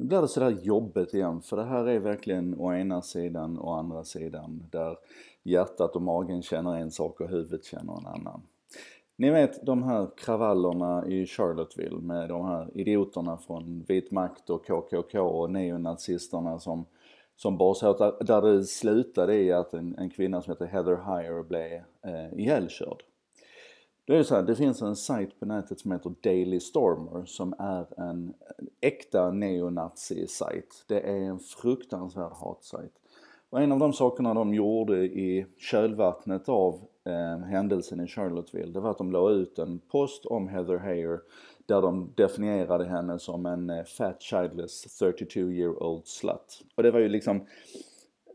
Nu blir det sådär jobbigt igen för det här är verkligen å ena sidan och andra sidan där hjärtat och magen känner en sak och huvudet känner en annan. Ni vet de här kravallerna i Charlottesville med de här idioterna från vit makt och KKK och neonazisterna som, som bars åt, där det slutade i att en, en kvinna som heter Heather Heyer blev eh, ihjälkörd. Då är det så här, det finns en sajt på nätet som heter Daily Stormer som är en äkta neonazi-sajt. Det är en fruktansvärd hatsajt. Och en av de sakerna de gjorde i kölvattnet av eh, händelsen i Charlottesville, det var att de la ut en post om Heather Heyer där de definierade henne som en eh, fat childless 32 year old slut. Och det var ju liksom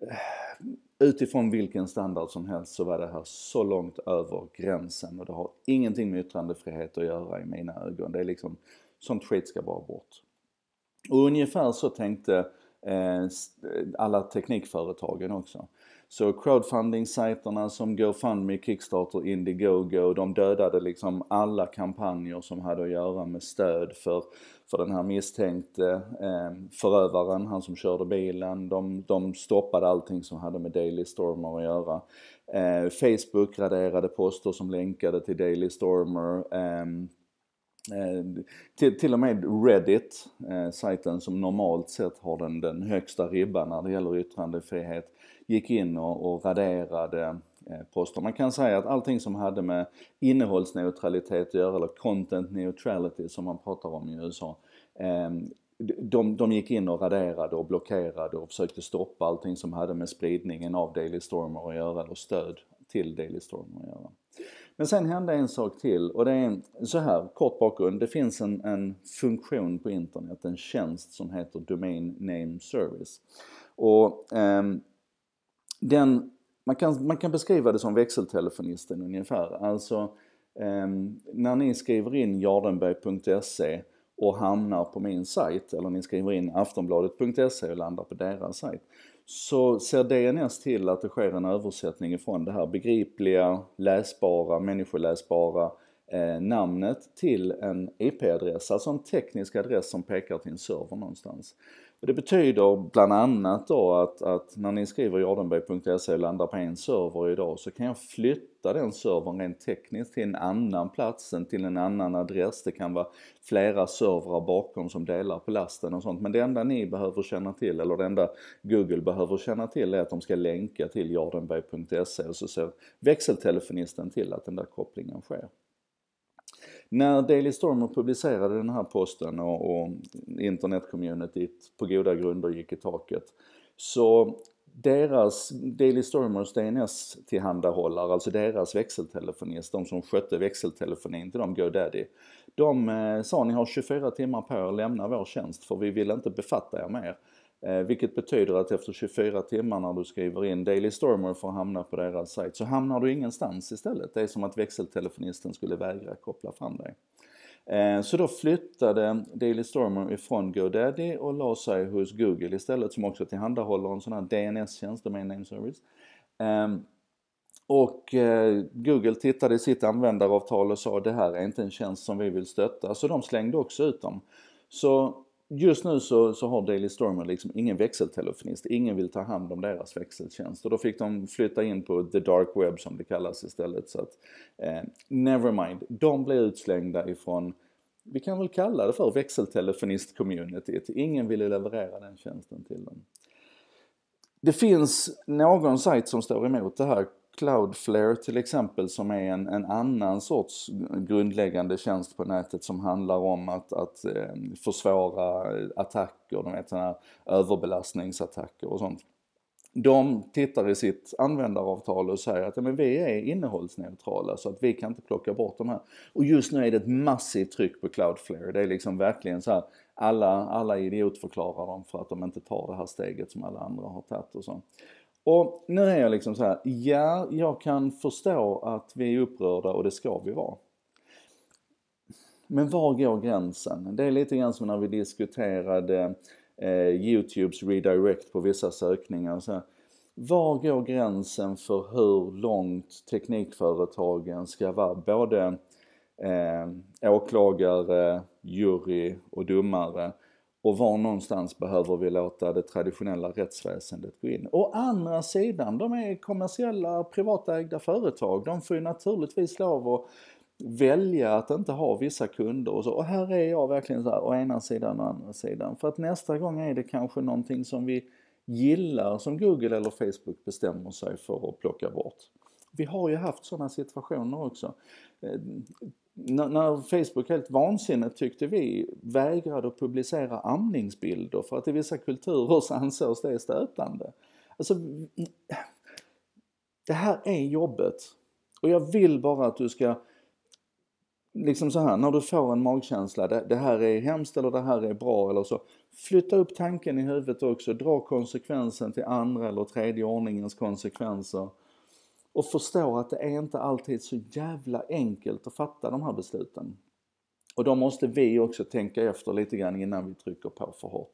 eh, utifrån vilken standard som helst så var det här så långt över gränsen och det har ingenting med yttrandefrihet att göra i mina ögon. Det är liksom, sånt skit ska bara bort. Och ungefär så tänkte eh, alla teknikföretagen också. Så crowdfunding-sajterna som GoFundMe, Kickstarter, Indiegogo, de dödade liksom alla kampanjer som hade att göra med stöd för, för den här misstänkte eh, förövaren, han som körde bilen. De, de stoppade allting som hade med Daily Stormer att göra. Eh, Facebook raderade poster som länkade till Daily Stormer. Eh, Eh, till, till, och med Reddit, eh, sajten som normalt sett har den, den högsta ribban när det gäller yttrandefrihet, gick in och, och raderade eh, poster. Man kan säga att allting som hade med innehållsneutralitet att göra, eller content neutrality som man pratar om i USA, eh, de, de gick in och raderade och blockerade och försökte stoppa allting som hade med spridningen av Daily Stormer att göra, eller stöd till Daily Stormer att göra. Men sen hände en sak till och det är en, så här, kort bakgrund. Det finns en, en funktion på internet, en tjänst som heter Domain Name Service. Och eh, den, man kan, man kan beskriva det som växeltelefonisten ungefär. Alltså eh, när ni skriver in jardenberg.se och hamnar på min sajt eller ni skriver in aftonbladet.se och landar på deras sajt så ser DNS till att det sker en översättning ifrån det här begripliga, läsbara, människoläsbara eh, namnet till en IP-adress, alltså en teknisk adress som pekar till en server någonstans. Och det betyder bland annat då att, att när ni skriver jardenberg.se och landar på en server idag så kan jag flytta den servern rent tekniskt till en annan plats, till en annan adress. Det kan vara flera servrar bakom som delar på lasten och sånt. Men det enda ni behöver känna till, eller det enda Google behöver känna till är att de ska länka till jardenberg.se och så ser växeltelefonisten till att den där kopplingen sker. När Daily Stormer publicerade den här posten och, och internetcommunityt på goda grunder gick i taket så deras Daily Stormers DNS tillhandahållare, alltså deras växeltelefonist, de som skötte växeltelefonin till dem, GoDaddy. De eh, sa ni har 24 timmar på er att lämna vår tjänst för vi vill inte befatta er mer. Eh, vilket betyder att efter 24 timmar när du skriver in Daily Stormer för att hamna på deras sajt så hamnar du ingenstans istället. Det är som att växeltelefonisten skulle vägra koppla fram dig. Eh, så då flyttade Daily Stormer ifrån GoDaddy och la sig hos Google istället som också tillhandahåller en sån här DNS-tjänst, Domain Name Service. Eh, och eh, Google tittade i sitt användaravtal och sa det här är inte en tjänst som vi vill stötta. Så de slängde också ut dem. Så just nu så, så har Daily Stormer liksom ingen växeltelefonist. Ingen vill ta hand om deras växeltjänst. Och då fick de flytta in på the dark web som det kallas istället. Så att, eh, nevermind, de blev utslängda ifrån, vi kan väl kalla det för växeltelefonist-communityt. Ingen ville leverera den tjänsten till dem. Det finns någon sajt som står emot det här Cloudflare till exempel som är en, en annan sorts grundläggande tjänst på nätet som handlar om att, att eh, försvåra attacker, de vet sådana överbelastningsattacker och sånt. De tittar i sitt användaravtal och säger att ja, men vi är innehållsneutrala så att vi kan inte plocka bort de här. Och just nu är det ett massivt tryck på Cloudflare. Det är liksom verkligen så här, alla, alla idiotförklarar dem för att de inte tar det här steget som alla andra har tagit och så. Och nu är jag liksom så här, ja, jag kan förstå att vi är upprörda och det ska vi vara. Men var går gränsen? Det är lite grann som när vi diskuterade eh, Youtubes redirect på vissa sökningar. Så här, var går gränsen för hur långt teknikföretagen ska vara både eh, åklagare, jury och domare och var någonstans behöver vi låta det traditionella rättsväsendet gå in? Å andra sidan, de är kommersiella privatägda företag. De får ju naturligtvis lov att välja att inte ha vissa kunder och så. Och här är jag verkligen så här, å ena sidan och andra sidan. För att nästa gång är det kanske någonting som vi gillar som Google eller Facebook bestämmer sig för att plocka bort. Vi har ju haft sådana situationer också. Eh, när Facebook helt vansinnigt tyckte vi vägrade att publicera amningsbilder för att i vissa kulturer så ansågs det stötande. Alltså, det här är jobbet. Och jag vill bara att du ska, liksom så här, när du får en magkänsla, det, det här är hemskt eller det här är bra eller så. Flytta upp tanken i huvudet också, dra konsekvensen till andra eller tredje ordningens konsekvenser och förstår att det är inte alltid så jävla enkelt att fatta de här besluten. Och då måste vi också tänka efter lite grann innan vi trycker på för hårt.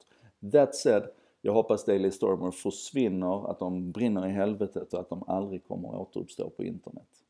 That said, jag hoppas Daily Stormer försvinner, att de brinner i helvetet och att de aldrig kommer att återuppstå på internet.